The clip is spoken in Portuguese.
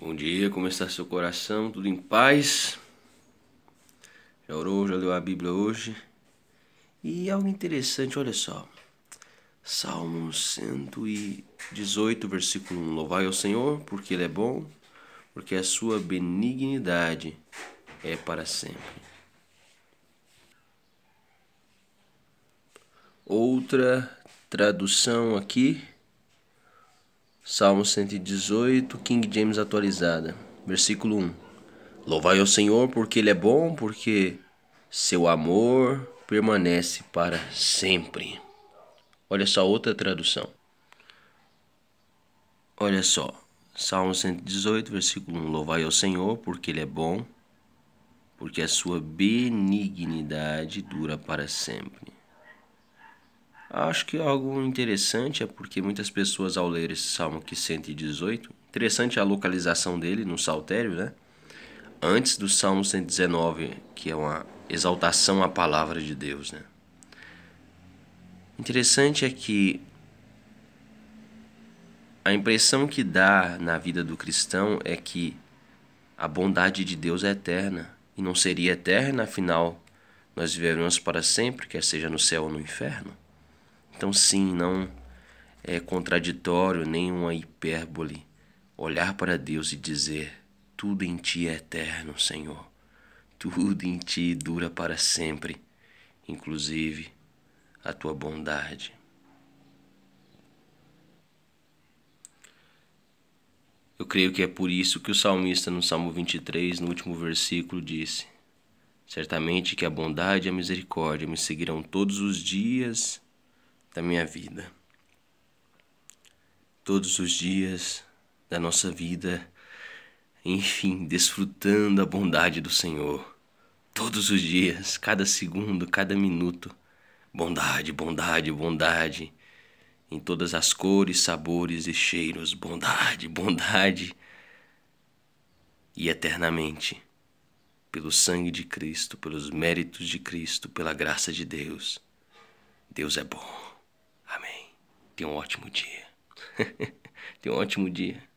Bom dia, como está seu coração? Tudo em paz? Já orou, já leu a Bíblia hoje? E algo interessante, olha só. Salmo 118, versículo 1. Louvai ao Senhor, porque Ele é bom, porque a sua benignidade é para sempre. Outra tradução aqui Salmo 118, King James atualizada, versículo 1. Louvai ao Senhor porque Ele é bom, porque seu amor permanece para sempre. Olha só outra tradução. Olha só, Salmo 118, versículo 1. Louvai ao Senhor porque Ele é bom, porque a sua benignidade dura para sempre. Acho que algo interessante é porque muitas pessoas ao ler esse Salmo aqui 118, interessante a localização dele no Saltério, né? Antes do Salmo 119, que é uma exaltação à palavra de Deus, né? Interessante é que a impressão que dá na vida do cristão é que a bondade de Deus é eterna e não seria eterna, afinal nós vivemos para sempre, quer seja no céu ou no inferno. Então, sim, não é contraditório nem uma hipérbole olhar para Deus e dizer: Tudo em ti é eterno, Senhor. Tudo em ti dura para sempre, inclusive a tua bondade. Eu creio que é por isso que o salmista no Salmo 23, no último versículo, disse: Certamente que a bondade e a misericórdia me seguirão todos os dias da minha vida. Todos os dias da nossa vida, enfim, desfrutando a bondade do Senhor. Todos os dias, cada segundo, cada minuto. Bondade, bondade, bondade. Em todas as cores, sabores e cheiros. Bondade, bondade. E eternamente, pelo sangue de Cristo, pelos méritos de Cristo, pela graça de Deus. Deus é bom. Tenha um ótimo dia. Tenha um ótimo dia.